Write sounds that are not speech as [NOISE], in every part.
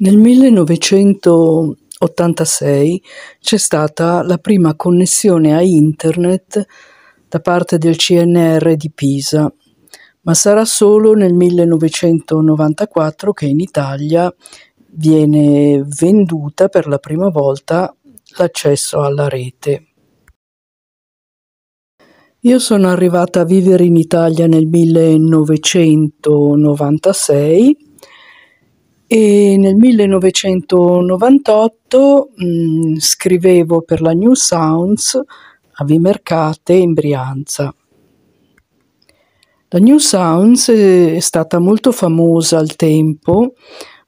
Nel 1986 c'è stata la prima connessione a internet da parte del CNR di Pisa, ma sarà solo nel 1994 che in Italia viene venduta per la prima volta l'accesso alla rete. Io sono arrivata a vivere in Italia nel 1996 e nel 1998 mh, mm, scrivevo per la New Sounds a Vimercate in Brianza. La New Sounds eh, è stata molto famosa al tempo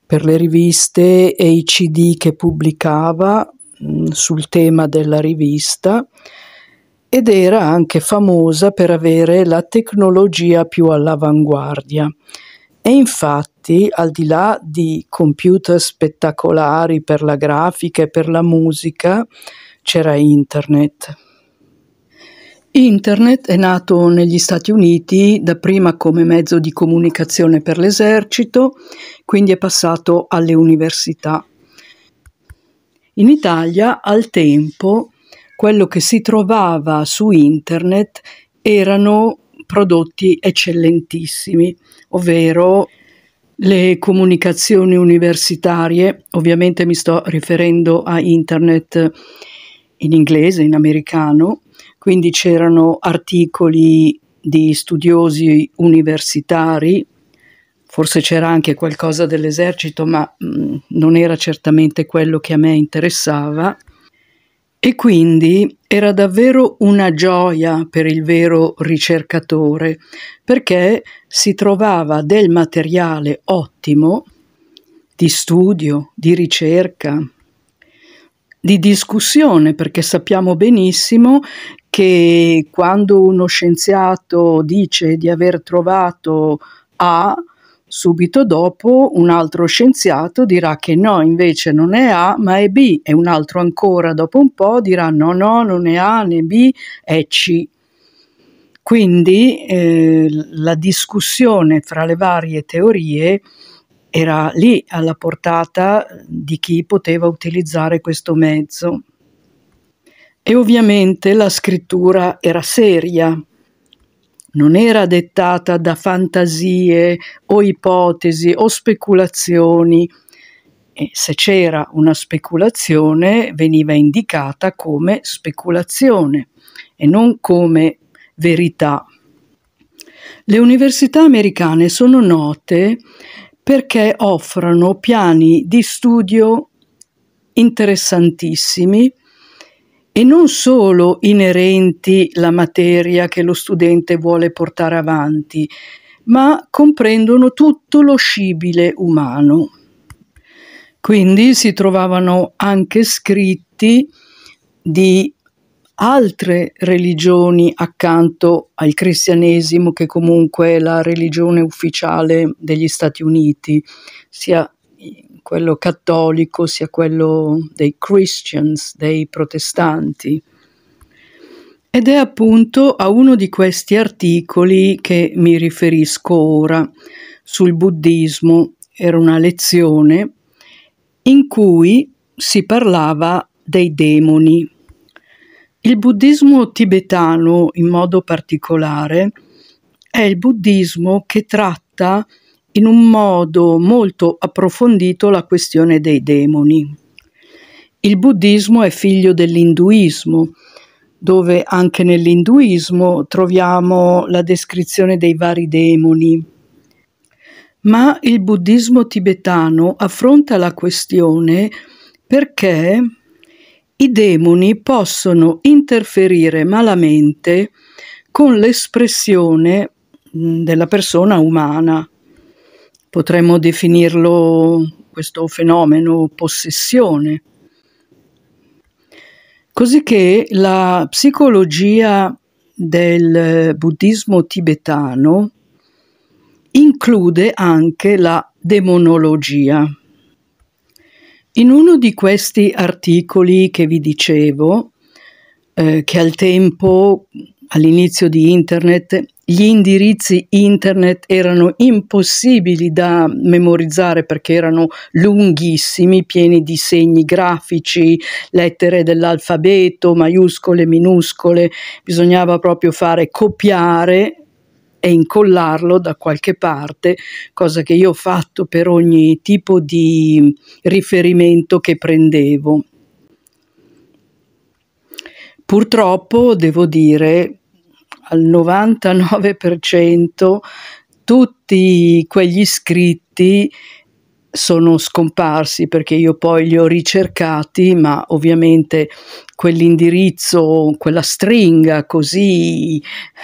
per le riviste e i CD che pubblicava mh, mm, sul tema della rivista ed era anche famosa per avere la tecnologia più all'avanguardia e infatti, al di là di computer spettacolari per la grafica e per la musica, c'era internet. Internet è nato negli Stati Uniti dapprima come mezzo di comunicazione per l'esercito, quindi è passato alle università. In Italia, al tempo, quello che si trovava su internet erano prodotti eccellentissimi, ovvero le comunicazioni universitarie, ovviamente mi sto riferendo a internet in inglese, in americano, quindi c'erano articoli di studiosi universitari, forse c'era anche qualcosa dell'esercito, ma mh, mm, non era certamente quello che a me interessava. E quindi era davvero una gioia per il vero ricercatore, perché si trovava del materiale ottimo di studio, di ricerca, di discussione, perché sappiamo benissimo che quando uno scienziato dice di aver trovato A, Subito dopo un altro scienziato dirà che no, invece non è A ma è B e un altro ancora dopo un po' dirà no, no, non è A né B, è C. Quindi eh, la discussione fra le varie teorie era lì alla portata di chi poteva utilizzare questo mezzo. E ovviamente la scrittura era seria, non era dettata da fantasie o ipotesi o speculazioni. E se c'era una speculazione veniva indicata come speculazione e non come verità. Le università americane sono note perché offrono piani di studio interessantissimi e non solo inerenti la materia che lo studente vuole portare avanti, ma comprendono tutto lo scibile umano. Quindi si trovavano anche scritti di altre religioni accanto al cristianesimo che comunque è la religione ufficiale degli Stati Uniti, sia quello cattolico sia quello dei Christians, dei protestanti. Ed è appunto a uno di questi articoli che mi riferisco ora sul buddismo. Era una lezione in cui si parlava dei demoni. Il buddismo tibetano in modo particolare è il buddismo che tratta in un modo molto approfondito la questione dei demoni. Il buddismo è figlio dell'induismo, dove anche nell'induismo troviamo la descrizione dei vari demoni. Ma il buddismo tibetano affronta la questione perché i demoni possono interferire malamente con l'espressione mm, della persona umana potremmo definirlo questo fenomeno possessione. Cosicché la psicologia del buddismo tibetano include anche la demonologia. In uno di questi articoli che vi dicevo, eh, che al tempo, all'inizio di Internet, gli indirizzi internet erano impossibili da memorizzare perché erano lunghissimi, pieni di segni grafici, lettere dell'alfabeto, maiuscole, minuscole, bisognava proprio fare copiare e incollarlo da qualche parte, cosa che io ho fatto per ogni tipo di riferimento che prendevo. Purtroppo, devo dire, al 99% tutti quegli scritti sono scomparsi perché io poi li ho ricercati, ma ovviamente quell'indirizzo, quella stringa così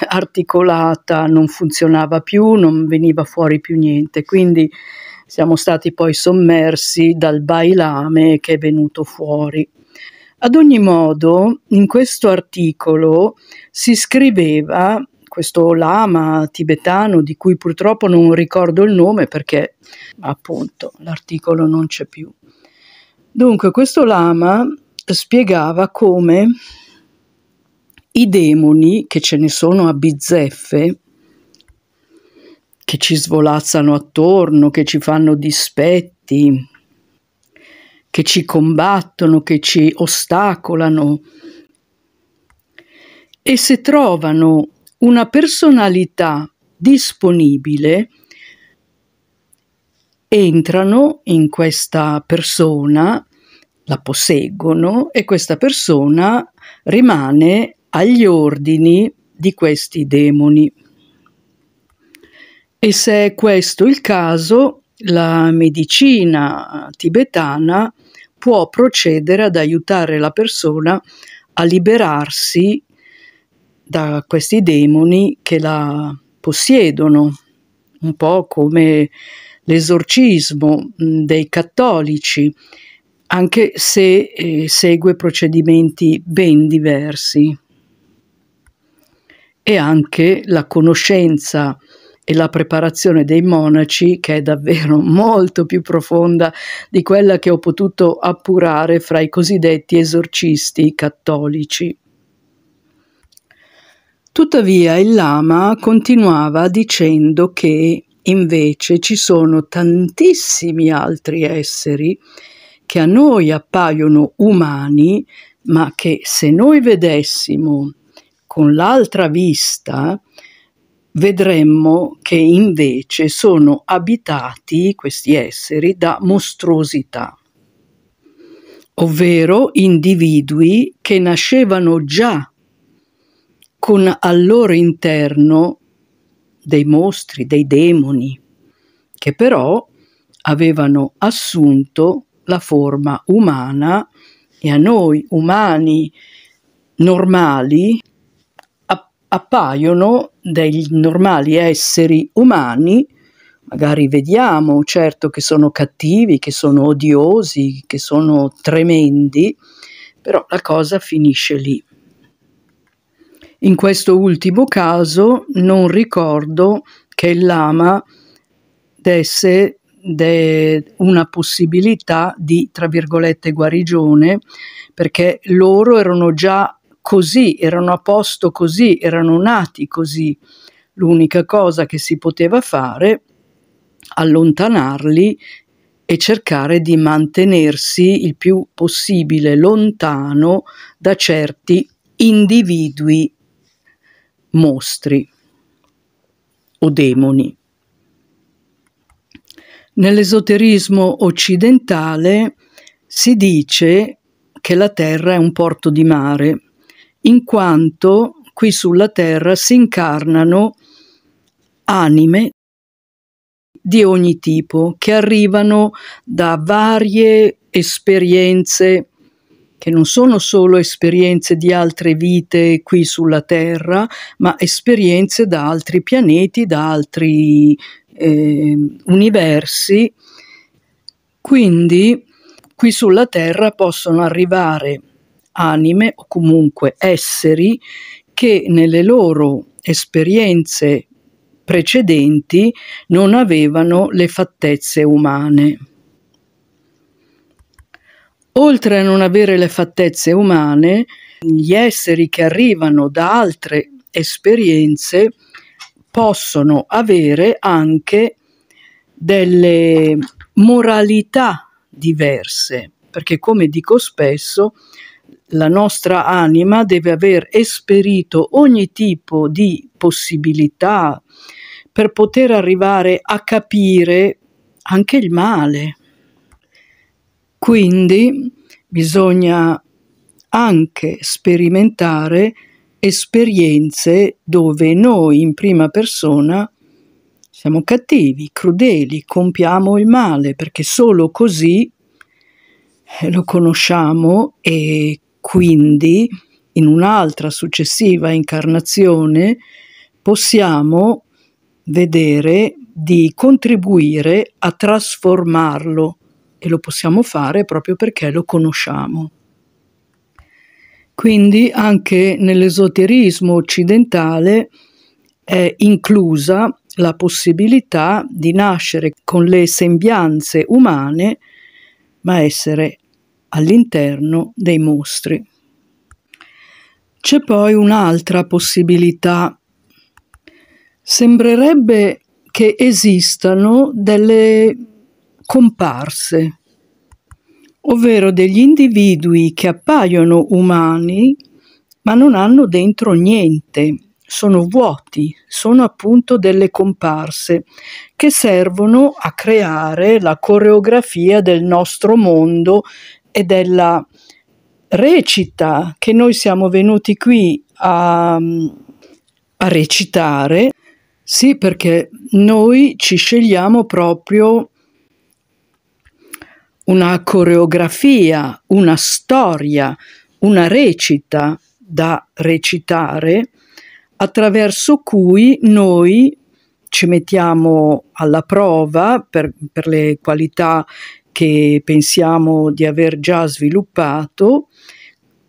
articolata non funzionava più, non veniva fuori più niente. Quindi siamo stati poi sommersi dal bailame che è venuto fuori. Ad ogni modo, in questo articolo si scriveva questo lama tibetano di cui purtroppo non ricordo il nome perché appunto l'articolo non c'è più. Dunque, questo lama spiegava come i demoni, che ce ne sono a bizzeffe, che ci svolazzano attorno, che ci fanno dispetti, che ci combattono, che ci ostacolano. E se trovano una personalità disponibile, entrano in questa persona, la posseggono e questa persona rimane agli ordini di questi demoni. E se è questo il caso, la medicina tibetana può procedere ad aiutare la persona a liberarsi da questi demoni che la possiedono, un po' come l'esorcismo mm, dei cattolici, anche se eh, segue procedimenti ben diversi. E anche la conoscenza e la preparazione dei monaci che è davvero [LAUGHS] molto più profonda di quella che ho potuto appurare fra i cosiddetti esorcisti cattolici. Tuttavia il lama continuava dicendo che invece ci sono tantissimi altri esseri che a noi appaiono umani, ma che se noi vedessimo con l'altra vista, vedremmo che invece sono abitati questi esseri da mostruosità, ovvero individui che nascevano già con al loro interno dei mostri, dei demoni, che però avevano assunto la forma umana e a noi umani normali appaiono dei normali esseri umani, magari vediamo certo che sono cattivi, che sono odiosi, che sono tremendi, però la cosa finisce lì. In questo ultimo caso non ricordo che il lama desse de una possibilità di, tra virgolette, guarigione, perché loro erano già così, erano a posto così, erano nati così. L'unica cosa che si poteva fare, allontanarli e cercare di mantenersi il più possibile lontano da certi individui mostri o demoni. Nell'esoterismo occidentale si dice che la Terra è un porto di mare in quanto qui sulla Terra si incarnano anime di ogni tipo che arrivano da varie esperienze che non sono solo esperienze di altre vite qui sulla Terra, ma esperienze da altri pianeti, da altri eh, universi. Quindi qui sulla Terra possono arrivare anime o comunque esseri che nelle loro esperienze precedenti non avevano le fattezze umane. Oltre a non avere le fattezze umane, gli esseri che arrivano da altre esperienze possono avere anche delle moralità diverse, perché come dico spesso, la nostra anima deve aver esperito ogni tipo di possibilità per poter arrivare a capire anche il male. Quindi bisogna anche sperimentare esperienze dove noi in prima persona siamo cattivi, crudeli, compiamo il male, perché solo così eh, lo conosciamo e quindi, in un'altra successiva incarnazione, possiamo vedere di contribuire a trasformarlo e lo possiamo fare proprio perché lo conosciamo. Quindi anche nell'esoterismo occidentale è inclusa la possibilità di nascere con le sembianze umane, ma essere all'interno dei mostri. C'è poi un'altra possibilità. Sembrerebbe che esistano delle comparse, ovvero degli individui che appaiono umani ma non hanno dentro niente, sono vuoti, sono appunto delle comparse che servono a creare la coreografia del nostro mondo e della recita che noi siamo venuti qui a, a recitare. Sì, perché noi ci scegliamo proprio una coreografia, una storia, una recita da recitare attraverso cui noi ci mettiamo alla prova per, per le qualità che pensiamo di aver già sviluppato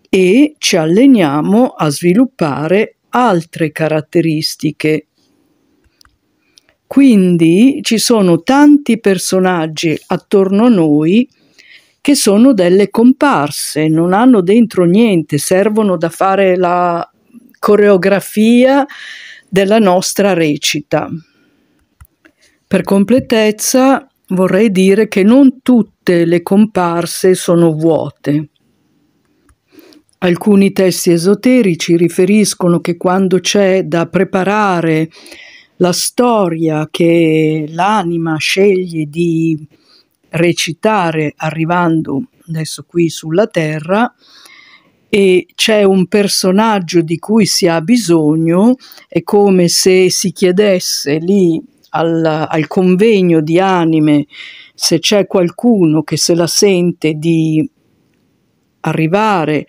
e ci alleniamo a sviluppare altre caratteristiche. Quindi ci sono tanti personaggi attorno a noi che sono delle comparse, non hanno dentro niente, servono da fare la coreografia della nostra recita. Per completezza Vorrei dire che non tutte le comparse sono vuote. Alcuni testi esoterici riferiscono che quando c'è da preparare la storia che l'anima sceglie di recitare arrivando adesso qui sulla terra e c'è un personaggio di cui si ha bisogno, è come se si chiedesse lì al, al convegno di anime, se c'è qualcuno che se la sente di arrivare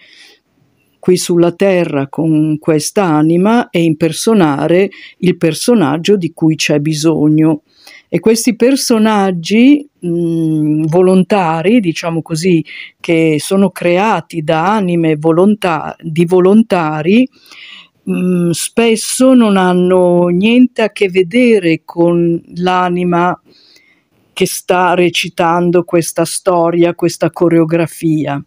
qui sulla terra con quest'anima e impersonare il personaggio di cui c'è bisogno. E questi personaggi mh, mm, volontari, diciamo così, che sono creati da anime volontà, di volontari, Mm, spesso non hanno niente a che vedere con l'anima che sta recitando questa storia, questa coreografia.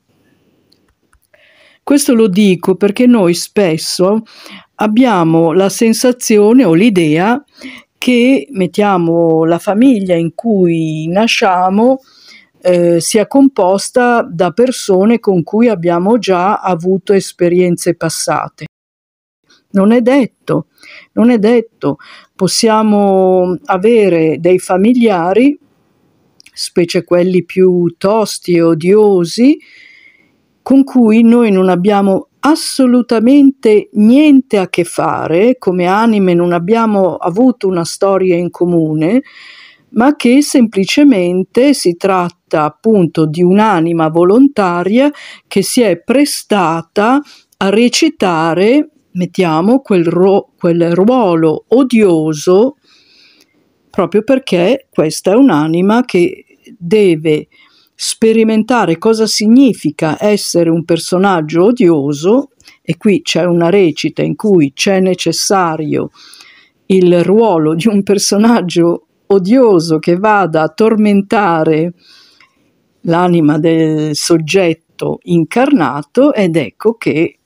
Questo lo dico perché noi spesso abbiamo la sensazione o l'idea che mettiamo la famiglia in cui nasciamo eh, sia composta da persone con cui abbiamo già avuto esperienze passate. Non è detto, non è detto. Possiamo avere dei familiari, specie quelli più tosti e odiosi, con cui noi non abbiamo assolutamente niente a che fare, come anime non abbiamo avuto una storia in comune, ma che semplicemente si tratta appunto di un'anima volontaria che si è prestata a recitare mettiamo quel, ro- quel ruolo odioso proprio perché questa è un'anima che deve sperimentare cosa significa essere un personaggio odioso e qui c'è una recita in cui c'è necessario il ruolo di un personaggio odioso che vada a tormentare l'anima del soggetto incarnato ed ecco che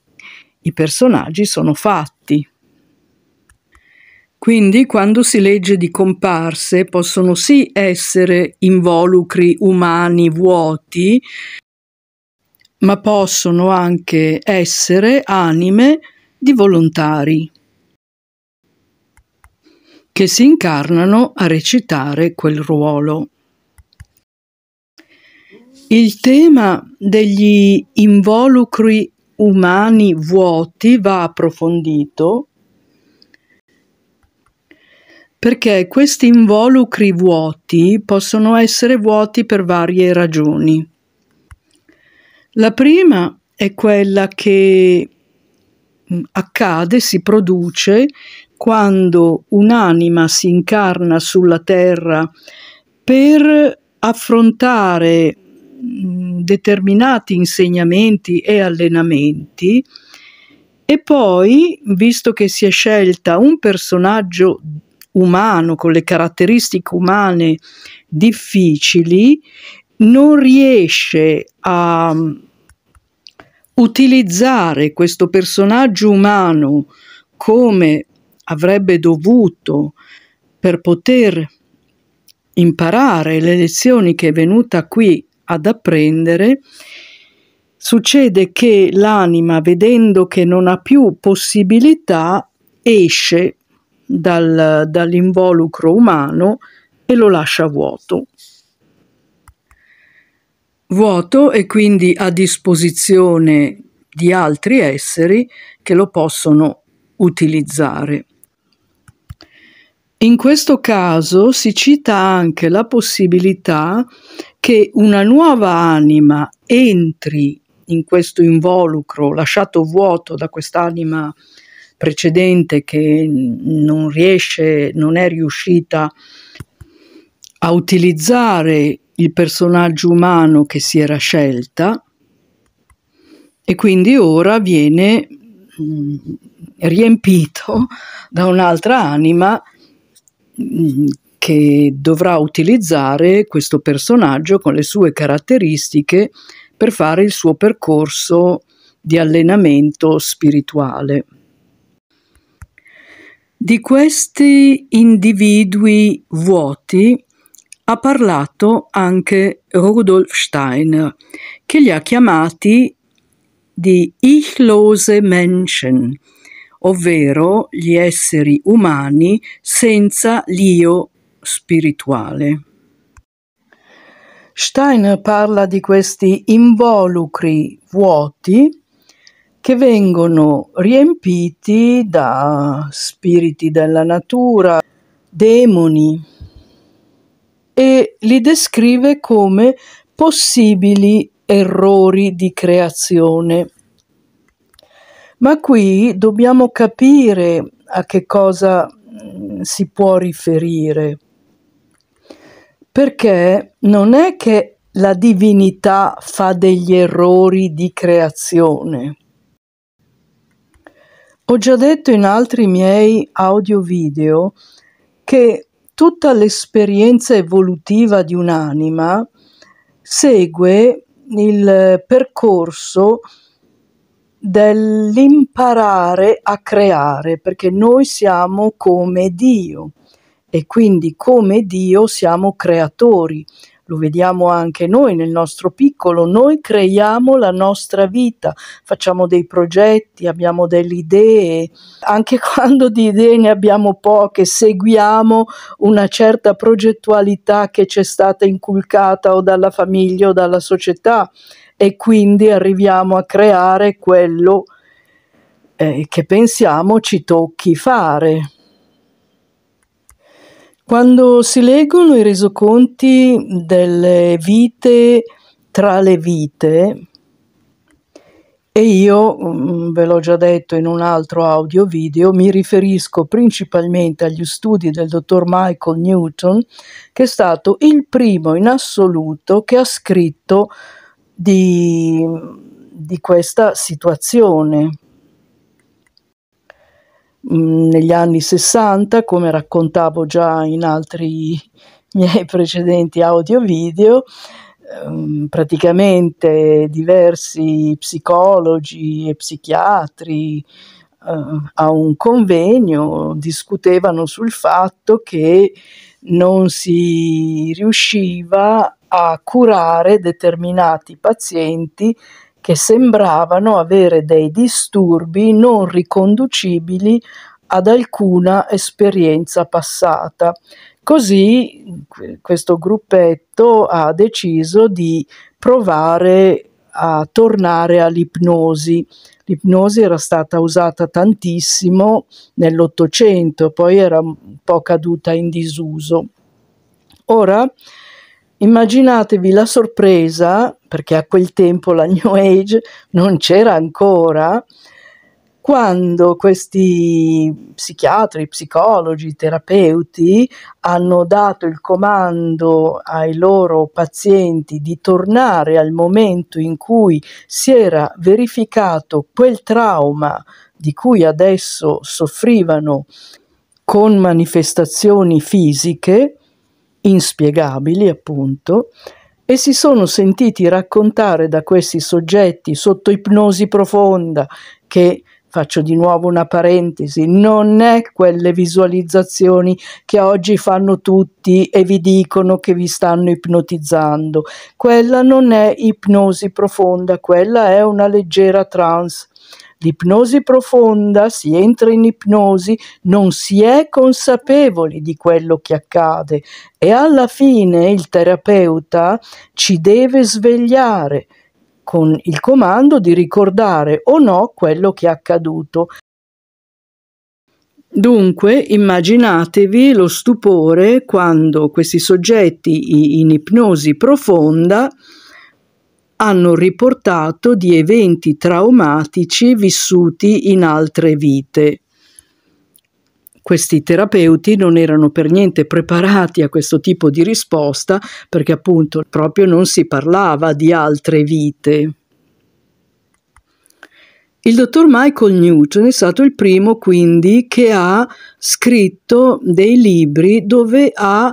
i personaggi sono fatti. Quindi quando si legge di comparse possono sì essere involucri umani vuoti, ma possono anche essere anime di volontari che si incarnano a recitare quel ruolo. Il tema degli involucri umani vuoti va approfondito perché questi involucri vuoti possono essere vuoti per varie ragioni. La prima è quella che mm, accade, si produce quando un'anima si incarna sulla terra per affrontare determinati insegnamenti e allenamenti e poi, visto che si è scelta un personaggio umano con le caratteristiche umane difficili, non riesce a mm, utilizzare questo personaggio umano come avrebbe dovuto per poter imparare le lezioni che è venuta qui ad apprendere, succede che l'anima, vedendo che non ha più possibilità, esce dal, dall'involucro umano e lo lascia vuoto. Vuoto e quindi a disposizione di altri esseri che lo possono utilizzare. In questo caso si cita anche la possibilità che una nuova anima entri in questo involucro lasciato vuoto da quest'anima precedente che non riesce, non è riuscita a utilizzare il personaggio umano che si era scelta e quindi ora viene mm, riempito [LAUGHS] da un'altra anima mm, che dovrà utilizzare questo personaggio con le sue caratteristiche per fare il suo percorso di allenamento spirituale. Di questi individui vuoti ha parlato anche Rudolf Steiner, che li ha chiamati di ichlose Menschen, ovvero gli esseri umani senza l'io spirituale. Steiner parla di questi involucri vuoti che vengono riempiti da spiriti della natura, demoni, e li descrive come possibili errori di creazione. Ma qui dobbiamo capire a che cosa mm, si può riferire perché non è che la divinità fa degli errori di creazione. Ho già detto in altri miei audio video che tutta l'esperienza evolutiva di un'anima segue il percorso dell'imparare a creare, perché noi siamo come Dio e quindi come Dio siamo creatori. Lo vediamo anche noi nel nostro piccolo, noi creiamo la nostra vita, facciamo dei progetti, abbiamo delle idee, anche [LAUGHS] quando di idee ne abbiamo poche, seguiamo una certa progettualità che ci è stata inculcata o dalla famiglia o dalla società e quindi arriviamo a creare quello eh, che pensiamo ci tocchi fare. Quando si leggono i resoconti delle vite tra le vite, e io, mm, ve l'ho già detto in un altro audio video, mi riferisco principalmente agli studi del dottor Michael Newton, che è stato il primo in assoluto che ha scritto di, di questa situazione. Mm, negli anni 60, come raccontavo già in altri miei [LAUGHS] precedenti audio-video, ehm, praticamente diversi psicologi e psichiatri eh, a un convegno discutevano sul fatto che non si riusciva a curare determinati pazienti che sembravano avere dei disturbi non riconducibili ad alcuna esperienza passata. Così questo gruppetto ha deciso di provare a tornare all'ipnosi. L'ipnosi era stata usata tantissimo nell'Ottocento, poi era un po' caduta in disuso. Ora Immaginatevi la sorpresa, perché a quel tempo la New Age non c'era ancora, quando questi psichiatri, psicologi, terapeuti hanno dato il comando ai loro pazienti di tornare al momento in cui si era verificato quel trauma di cui adesso soffrivano con manifestazioni fisiche, inspiegabili appunto, e si sono sentiti raccontare da questi soggetti sotto ipnosi profonda che faccio di nuovo una parentesi, non è quelle visualizzazioni che oggi fanno tutti e vi dicono che vi stanno ipnotizzando. Quella non è ipnosi profonda, quella è una leggera trance L'ipnosi profonda si entra in ipnosi, non si è consapevoli di quello che accade e alla fine il terapeuta ci deve svegliare con il comando di ricordare o no quello che è accaduto. Dunque immaginatevi lo stupore quando questi soggetti in ipnosi profonda hanno riportato di eventi traumatici vissuti in altre vite. Questi terapeuti non erano per niente preparati a questo tipo di risposta perché appunto proprio non si parlava di altre vite. Il dottor Michael Newton è stato il primo quindi che ha scritto dei libri dove ha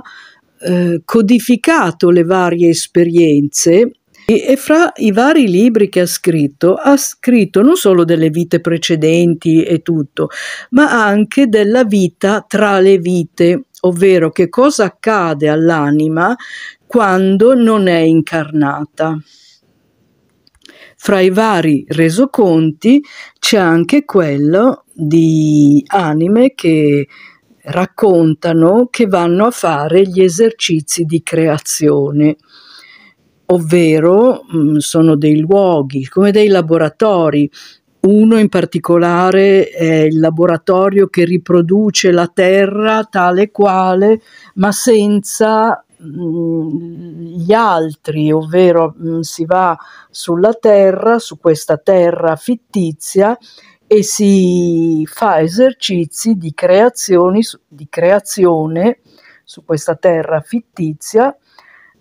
eh, codificato le varie esperienze e, fra i vari libri che ha scritto, ha scritto non solo delle vite precedenti e tutto, ma anche della vita tra le vite, ovvero che cosa accade all'anima quando non è incarnata. Fra i vari resoconti c'è anche quello di anime che raccontano che vanno a fare gli esercizi di creazione ovvero mh, mm, sono dei luoghi come dei laboratori. Uno in particolare è il laboratorio che riproduce la terra tale quale, ma senza mm, gli altri, ovvero mm, si va sulla terra, su questa terra fittizia e si fa esercizi di, di creazione su questa terra fittizia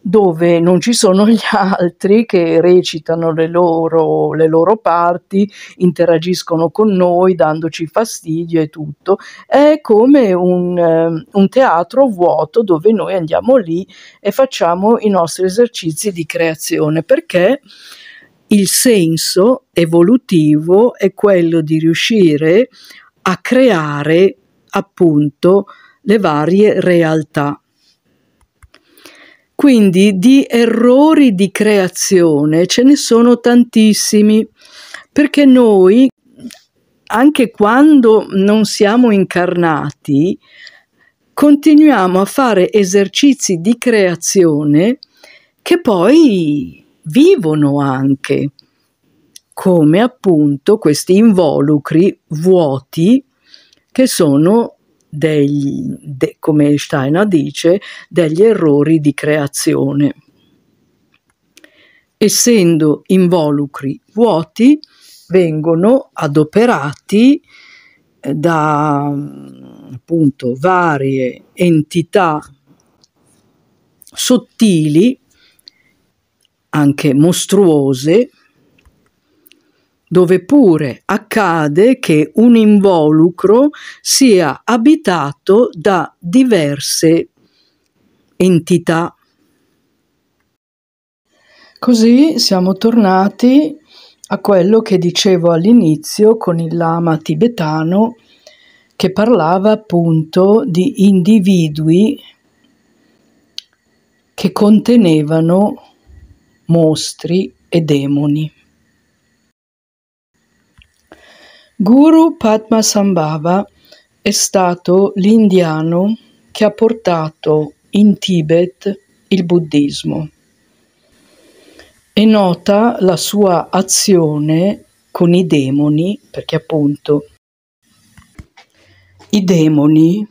dove non ci sono gli altri che recitano le loro, le loro parti, interagiscono con noi dandoci fastidio e tutto. È come un, eh, un teatro vuoto dove noi andiamo lì e facciamo i nostri esercizi di creazione perché il senso evolutivo è quello di riuscire a creare appunto le varie realtà quindi di errori di creazione ce ne sono tantissimi, perché noi, anche quando non siamo incarnati, continuiamo a fare esercizi di creazione che poi vivono anche, come appunto questi involucri vuoti che sono dei, de, come Steiner dice, degli errori di creazione. Essendo involucri vuoti, vengono adoperati eh, da appunto varie entità sottili, anche mostruose, dove pure accade che un involucro sia abitato da diverse entità. Così siamo tornati a quello che dicevo all'inizio con il lama tibetano che parlava appunto di individui che contenevano mostri e demoni. Guru Padmasambhava è stato l'indiano che ha portato in Tibet il buddismo. È nota la sua azione con i demoni, perché appunto i demoni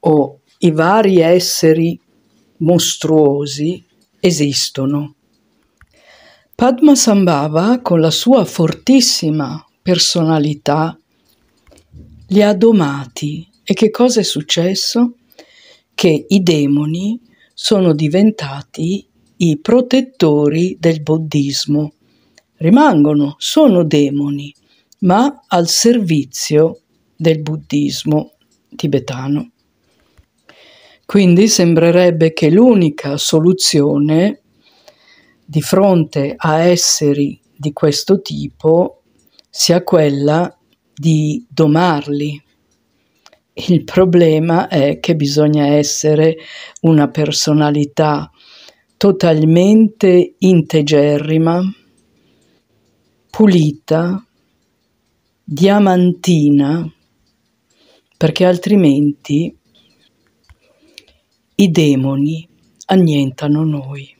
o i vari esseri mostruosi esistono. Padmasambhava, con la sua fortissima personalità, li ha domati. E che cosa è successo? Che i demoni sono diventati i protettori del buddismo. Rimangono, sono demoni, ma al servizio del buddismo tibetano. Quindi sembrerebbe che l'unica soluzione di fronte a esseri di questo tipo sia quella di domarli. Il problema è che bisogna essere una personalità totalmente integerrima, pulita, diamantina, perché altrimenti i demoni annientano noi.